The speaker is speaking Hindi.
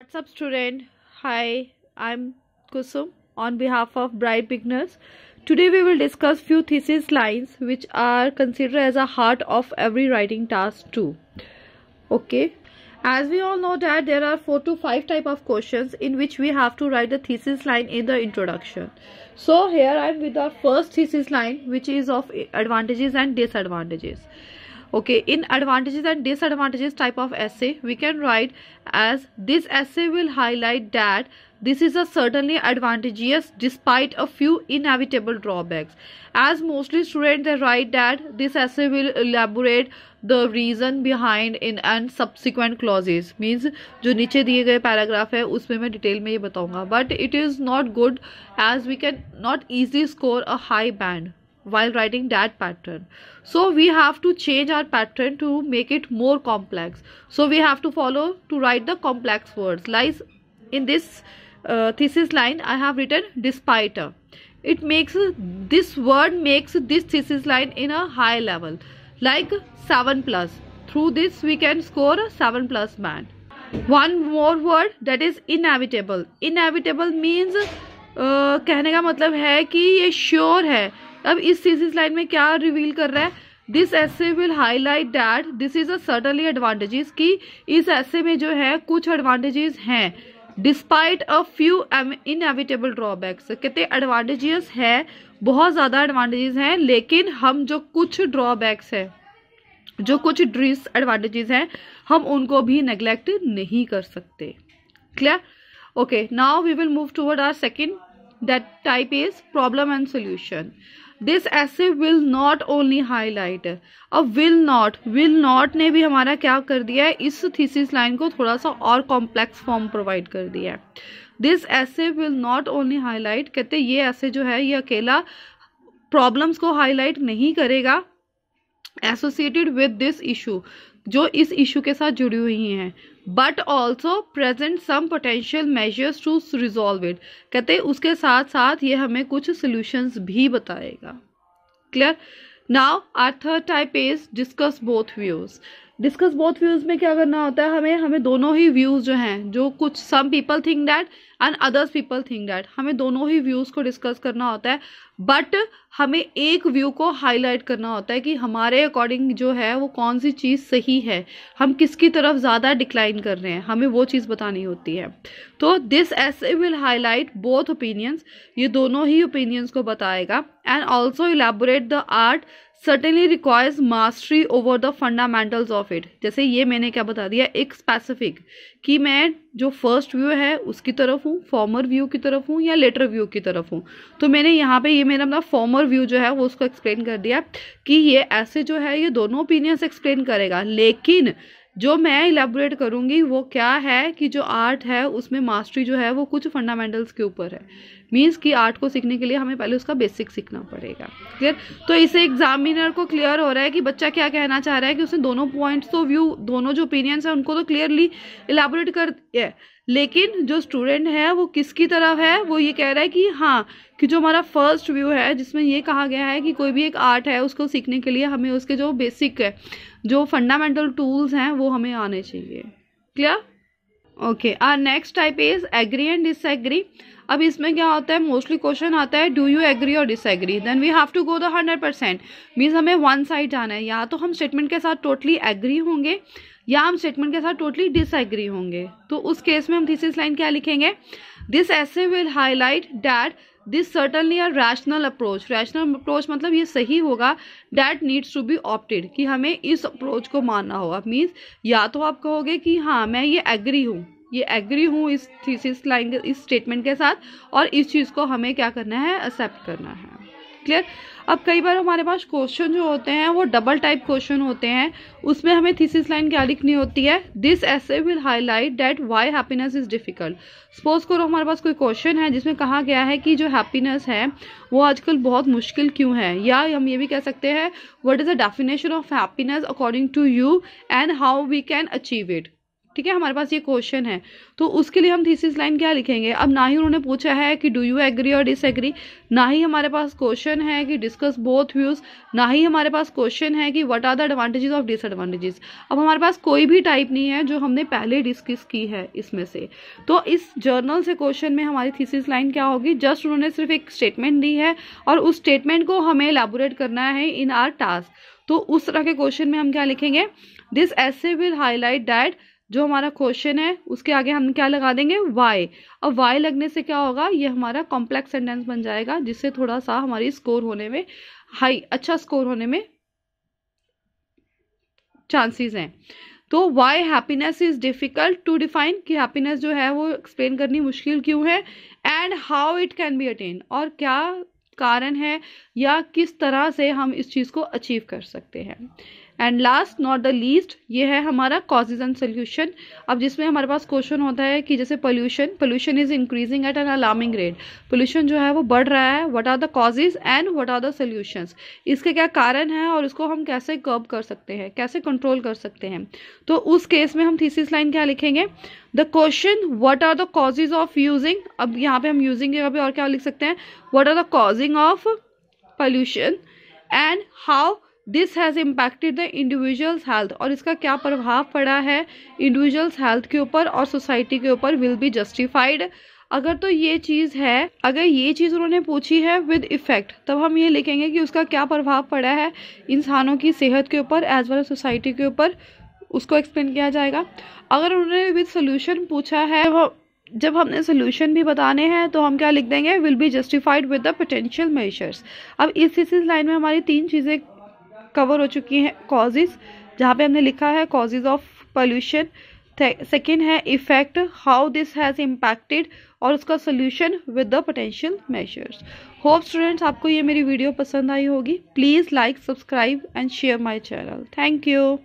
What's up student? Hi, I'm Kusum on behalf of Bright Beginners. Today we will discuss few thesis lines which are considered as a heart of every writing task too. Okay. As we all know that there are 4 to 5 type of questions in which we have to write the thesis line in the introduction. So here I am with our first thesis line which is of advantages and disadvantages. Okay in advantages and disadvantages type of essay we can write as this essay will highlight that this is a certainly advantageous despite a few inevitable drawbacks as mostly student they write that this essay will elaborate the reason behind in and subsequent clauses means जो नीचे दिए गए पैराग्राफ है उसमें मैं डिटेल में ये बताऊंगा but it is not good as we can not easy score a high band while writing that pattern so we have to change our pattern to make it more complex so we have to follow to write the complex words Lies in this uh, thesis line i have written despite a. it makes this word makes this thesis line in a high level like 7 plus through this we can score a 7 plus man. one more word that is inevitable inevitable means uh, कहने का मतलब है कि ये श्योर है अब इस सीसीज लाइन में क्या रिवील कर रहा है this essay will highlight that this is certainly advantages कि इस ऐसे में जो है कुछ एडवांटेजेस हैं despite a few inevitable drawbacks कहते एडवांटेजेस है बहुत ज़्यादा एडवांटेजेस हैं लेकिन हम जो कुछ ड्रॉबैक्स हैं जो कुछ डिस एडवांटेजेस हैं हम उनको भी नेग्लेक्ट नहीं कर सकते clear okay now we will move toward our second that type is problem and solution this essay will not only highlight अब विल नॉट विल नॉट ने भी हमारा क्या कर दिया है इस थीसिस लाइन को थोड़ा सा और कॉम्प्लेक्स फॉर्म प्रोवाइड कर दिया है this essay will not only highlight कहते ये ऐसे जो है ये अकेला प्रॉब्लम्स को हाईलाइट नहीं करेगा एसोसिएटेड विद दिस इशू जो इस इशू के साथ जुड़ी हुई हैं but also present some potential measures to resolve it कहते उसके साथ साथ ये हमें कुछ सोल्यूशंस भी बताएगा clear now our third type is discuss both views discuss both views में क्या करना होता है हमें हमें दोनों ही व्यूज जो हैं जो कुछ some people think that and others people think that हमें दोनों ही व्यूज को डिस्कस करना होता है बट हमें एक व्यू को हाईलाइट करना होता है कि हमारे अकॉर्डिंग जो है वो कौन सी चीज़ सही है हम किसकी तरफ ज़्यादा डिक्लाइन कर रहे हैं हमें वो चीज़ बतानी होती है तो this essay will highlight both opinions ये दोनों ही ओपिनियंस को बताएगा and also elaborate the art certainly requires mastery over the fundamentals of it जैसे ये मैंने क्या बता दिया एक स्पेसिफिक कि मैं जो फर्स्ट व्यू है उसकी तरफ हूँ फॉर्मर व्यू की तरफ हूँ या लेटर व्यू की तरफ हूँ तो मैंने यहाँ पे ये मेरा अपना फॉर्मर व्यू जो है वो उसको एक्सप्लेन कर दिया कि ये ऐसे जो है ये दोनों ओपिनियंस एक्सप्लेन करेगा लेकिन जो मैं इलेबोरेट करूँगी वो क्या है कि जो आर्ट है उसमें मास्टरी जो है वो कुछ फंडामेंटल्स के ऊपर है मीन्स कि आर्ट को सीखने के लिए हमें पहले उसका बेसिक सीखना पड़ेगा क्लियर तो इसे एग्जामिनर को क्लियर हो रहा है कि बच्चा क्या कहना चाह रहा है कि उसने दोनों पॉइंट्स तो व्यू दोनों जो ओपिनियंस हैं उनको तो क्लियरली इलाबोरेट कर दिया है लेकिन जो स्टूडेंट है वो किसकी तरफ है वो ये कह रहा है कि हाँ कि जो हमारा फर्स्ट व्यू है जिसमें ये कहा गया है कि कोई भी एक आर्ट है उसको सीखने के लिए हमें उसके जो बेसिक है जो फंडामेंटल टूल्स हैं वो हमें आने चाहिए clear okay our next type is agree and disagree अब इसमें क्या होता है मोस्टली क्वेश्चन आता है डू यू एग्री और disagree then we have to go the hundred percent means हमें वन साइड जाना है या तो हम स्टेटमेंट के साथ टोटली totally एग्री होंगे या हम स्टेटमेंट के साथ टोटली totally डिसएग्री होंगे तो उस केस में हम थीसिस लाइन क्या लिखेंगे this essay will highlight that this certainly our rational approach rational approach मतलब ये सही होगा that needs to be opted कि हमें इस अप्रोच को मानना होगा मीन्स या तो आप कहोगे कि हाँ मैं ये एग्री हूँ ये एग्री हूँ इस थीसिस लाइन इस स्टेटमेंट के साथ और इस चीज़ को हमें क्या करना है एक्सेप्ट करना है क्लियर अब कई बार हमारे पास क्वेश्चन जो होते हैं वो डबल टाइप क्वेश्चन होते हैं उसमें हमें थीसिस लाइन क्या लिखनी होती है this essay will highlight that why happiness is difficult suppose करो हमारे पास कोई क्वेश्चन है जिसमें कहा गया है कि जो हैप्पीनेस है वो आजकल बहुत मुश्किल क्यों है या हम ये भी कह सकते हैं what is the definition of happiness according to you and how we can achieve it ठीक है हमारे पास ये क्वेश्चन है तो उसके लिए हम थीसिस लाइन क्या लिखेंगे अब ना ही उन्होंने पूछा है कि डू यू एग्री और डिसएग्री ना ही हमारे पास क्वेश्चन है कि डिस्कस बोथ व्यूज ना ही हमारे पास क्वेश्चन है कि what are the advantages of disadvantages अब हमारे पास कोई भी टाइप नहीं है जो हमने पहले डिस्कस की है इसमें से तो इस जर्नल से क्वेश्चन में हमारी थीसिस लाइन क्या होगी जस्ट उन्होंने सिर्फ एक स्टेटमेंट दी है और उस स्टेटमेंट को हमें एलेबोरेट करना है इन आर टास्क तो उस तरह के क्वेश्चन में हम क्या लिखेंगे this essay will highlight that जो हमारा क्वेश्चन है उसके आगे हम क्या लगा देंगे वाई अब वाई लगने से क्या होगा ये हमारा कॉम्प्लेक्स सेंटेंस बन जाएगा जिससे थोड़ा सा हमारी स्कोर होने में हाई अच्छा स्कोर होने में चांसेस हैं तो why happiness is difficult to define कि हैप्पीनेस जो है वो एक्सप्लेन करनी मुश्किल क्यों है and how it can be attain और क्या कारण है या किस तरह से हम इस चीज़ को अचीव कर सकते हैं and last not the least ये है हमारा कॉजेज एंड सोल्यूशन अब जिसमें हमारे पास क्वेश्चन होता है कि जैसे pollution pollution is increasing at an alarming rate pollution जो है वो बढ़ रहा है what are the causes and what are the solutions इसके क्या कारण हैं और इसको हम कैसे कर्ब कर सकते हैं कैसे कंट्रोल कर सकते हैं तो उस केस में हम थीसिस लाइन क्या लिखेंगे the question what are the causes of using अब यहाँ पे हम यूजिंग के अभी और क्या लिख सकते हैं what are the causing of pollution and how this has impacted the individuals health और इसका क्या प्रभाव पड़ा है इंडिविजुअल्स हेल्थ के ऊपर और सोसाइटी के ऊपर विल बी जस्टिफाइड अगर तो ये चीज़ है अगर ये चीज़ उन्होंने पूछी है विद इफ़ेक्ट तब हम ये लिखेंगे कि उसका क्या प्रभाव पड़ा है इंसानों की सेहत के ऊपर एज वेल एज सोसाइटी के ऊपर उसको एक्सप्लेन किया जाएगा अगर उन्होंने विद सोल्यूशन पूछा है जब हमने सोल्यूशन भी बताने हैं तो हम क्या लिख देंगे will be justified with the potential measures अब इस इस लाइन में हमारी तीन चीज़ें कवर हो चुकी हैं कॉजेज़ जहाँ पे हमने लिखा है कॉजेज़ ऑफ पॉल्यूशन सेकेंड है effect how this has impacted और उसका solution with the potential measures hope students आपको ये मेरी वीडियो पसंद आई होगी please like subscribe and share my channel thank you